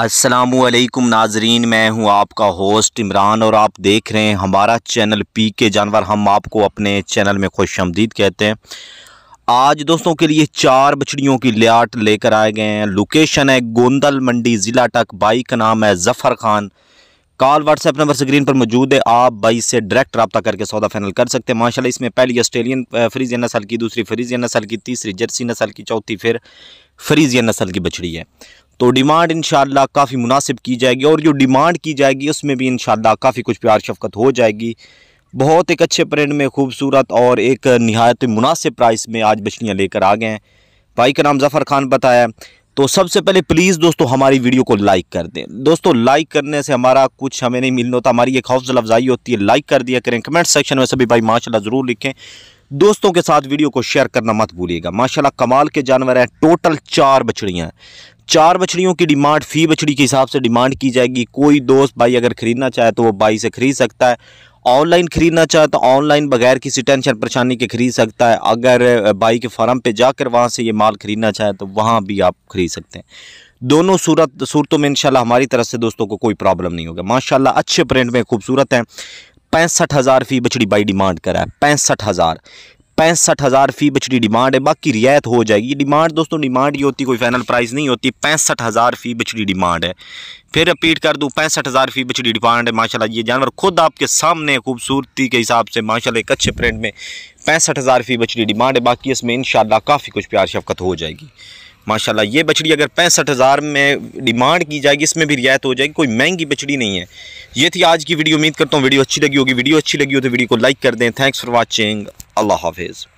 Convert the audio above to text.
असलकुम नाजरीन मैं हूं आपका होस्ट इमरान और आप देख रहे हैं हमारा चैनल पी के जानवर हम आपको अपने चैनल में खुश आमदीद कहते हैं आज दोस्तों के लिए चार बछड़ियों की लियाट लेकर आए गए हैं लोकेशन है गोंदल मंडी ज़िला टक बाई का नाम है Zafar Khan call WhatsApp number screen पर मौजूद है आप बाई से डायरेक्ट रबता करके सौदा फैनल कर सकते हैं माशाल्लाह इसमें पहली ऑस्ट्रेलियन फ्रीजियन नसल की दूसरी फ्रीजियन नसल की तीसरी जर्सी नसल की चौथी फिर फ्रीजियन नसल की बछड़ी है तो डिमांड इन काफ़ी मुनासिब की जाएगी और जो डिमांड की जाएगी उसमें भी इन काफ़ी कुछ प्यार शफकत हो जाएगी बहुत एक अच्छे प्रिंट में खूबसूरत और एक नहायत मुनासिब प्राइस में आज बछड़ियाँ लेकर आ गए हैं भाई का नाम जफ़र खान बताया तो सबसे पहले प्लीज़ दोस्तों हमारी वीडियो को लाइक कर दें दोस्तों लाइक करने से हमारा कुछ हमें नहीं मिलना होता हमारी एक हौसला अफजाई होती है लाइक कर दिया करें कमेंट सेक्शन में सभी भाई माशाल्लाह ज़रूर लिखें दोस्तों के साथ वीडियो को शेयर करना मत भूलिएगा माशाल्लाह कमाल के जानवर हैं टोटल चार बछड़ियाँ हैं चार बछड़ियों की डिमांड फी बछड़ी के हिसाब से डिमांड की जाएगी कोई दोस्त भाई अगर ख़रीदना चाहे तो वो भाई से ख़रीद सकता है ऑनलाइन ख़रीदना चाहे तो ऑनलाइन बगैर किसी टेंशन परेशानी के ख़रीद सकता है अगर बाई के फार्म पर जाकर वहाँ से ये माल ख़रीदना चाहे तो वहाँ भी आप ख़रीद सकते हैं दोनों सूरत सूरतों में इंशाल्लाह हमारी तरफ से दोस्तों को कोई प्रॉब्लम नहीं होगा माशाल्लाह अच्छे प्रिंट में खूबसूरत हैं पैंसठ हज़ार फ़ी बछड़ी बाई डिमांड करा पैंसठ हज़ार पैंसठ हज़ार फ़ी बछड़ी डिमांड है बाकी रियायत हो जाएगी डिमांड दोस्तों डिमांड ये होती कोई फाइनल प्राइस नहीं होती पैंसठ हज़ार फ़ी बछड़ी डिमांड है फिर रिपीट कर दूँ पैंसठ हज़ार फ़ी बछड़ी डिमांड है माशा ये जानवर खुद आपके सामने खूबसूरती के हिसाब से माशा एक अच्छे प्रिंट में पैंसठ हज़ार फ़ी बछड़ी डिमांड है बाकी इसमें इन काफ़ी कुछ प्यार शफकत हो जाएगी माशाल्लाह ये बछड़ी अगर पैंसठ हज़ार में डिमांड की जाएगी इसमें भी रियायत हो जाएगी कोई महंगी बछड़ी नहीं है ये थी आज की वीडियो उम्मीद करता हूँ वीडियो अच्छी लगी होगी वीडियो अच्छी लगी हो तो वीडियो को लाइक कर दें थैंक्स फॉर वॉचिंग अल्लाह हाफिज़